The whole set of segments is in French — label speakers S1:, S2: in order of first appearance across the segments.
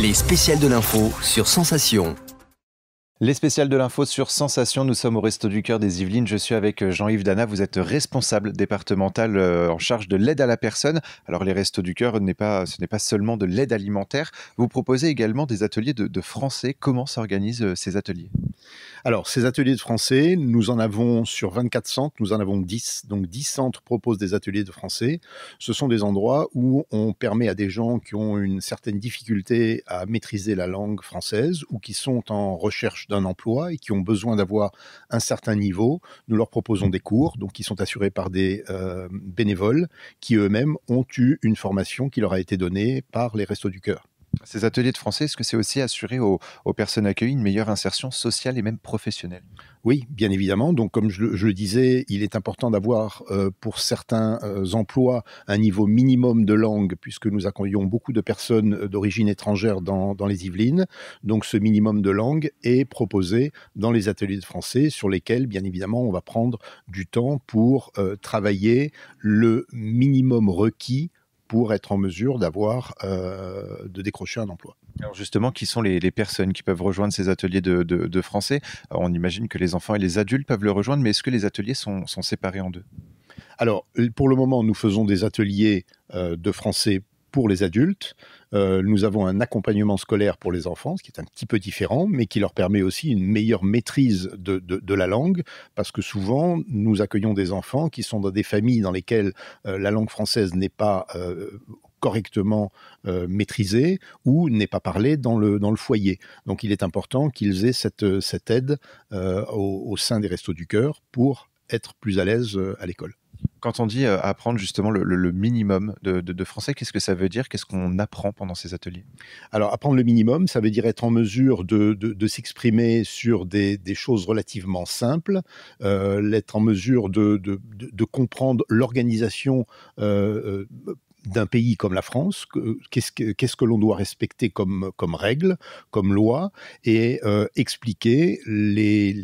S1: Les spéciales de l'info sur Sensation.
S2: Les spéciales de l'info sur Sensation, nous sommes au Resto du Cœur des Yvelines. Je suis avec euh, Jean-Yves Dana, vous êtes responsable départemental euh, en charge de l'aide à la personne. Alors les Restos du Cœur, ce n'est pas seulement de l'aide alimentaire, vous proposez également des ateliers de français. Comment
S1: s'organisent euh, ces ateliers alors, ces ateliers de français, nous en avons sur 24 centres, nous en avons 10. Donc, 10 centres proposent des ateliers de français. Ce sont des endroits où on permet à des gens qui ont une certaine difficulté à maîtriser la langue française ou qui sont en recherche d'un emploi et qui ont besoin d'avoir un certain niveau, nous leur proposons des cours, donc qui sont assurés par des euh, bénévoles qui eux-mêmes ont eu une formation qui leur a été donnée par les Restos du Cœur. Ces ateliers de français, est-ce que c'est aussi assurer aux, personnes accueillies une meilleure insertion sociale et même professionnelle Oui, bien évidemment. Donc, comme je, le disais, il est important d'avoir euh, pour certains euh, emplois un niveau minimum de langue, puisque nous accueillons beaucoup de personnes euh, d'origine étrangère dans, les Yvelines. Donc, ce minimum de langue est proposé dans les ateliers de français, sur lesquels, bien évidemment, on va prendre du temps pour travailler le minimum requis pour être en mesure d'avoir, euh, de décrocher un emploi.
S2: Alors justement, qui sont les, personnes qui peuvent rejoindre ces ateliers de, français On imagine que les enfants et les adultes peuvent le rejoindre, mais est-ce que les ateliers sont,
S1: séparés en deux alors, pour le moment, nous faisons des ateliers euh, de français pour les adultes. Euh, nous avons un accompagnement scolaire pour les enfants, ce qui est un petit peu différent, mais qui leur permet aussi une meilleure maîtrise de, la langue, parce que souvent, nous accueillons des enfants qui sont dans des familles dans lesquelles euh, la langue française n'est pas euh, correctement maîtrisée ou n'est pas parlée dans le, dans le foyer. Donc il est important qu'ils aient cette, aide au, au, sein des Restos du Cœur pour être plus à l'aise à l'école quand on dit euh, apprendre justement le, minimum de, français, qu'est-ce que ça veut dire Qu'est-ce qu'on apprend pendant ces ateliers Alors, apprendre le minimum, ça veut dire être en mesure de, s'exprimer sur des, choses relativement simples, euh, être en mesure de, comprendre l'organisation euh, d'un pays comme la France, qu'est-ce que, l'on doit respecter comme, comme règles, comme loi, et euh, expliquer les,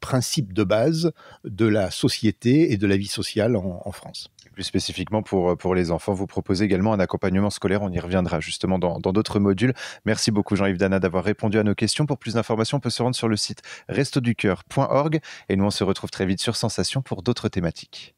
S1: principes de base de la société et de la vie sociale en, France plus spécifiquement pour, euh, pour les enfants. Vous proposez
S2: également un accompagnement scolaire. On y reviendra justement dans d'autres modules. Merci beaucoup, Jean-Yves Dana, d'avoir répondu à nos questions. Pour plus d'informations, on peut se rendre sur le site restoducœur.org et nous, on se retrouve très vite sur Sensation pour d'autres thématiques.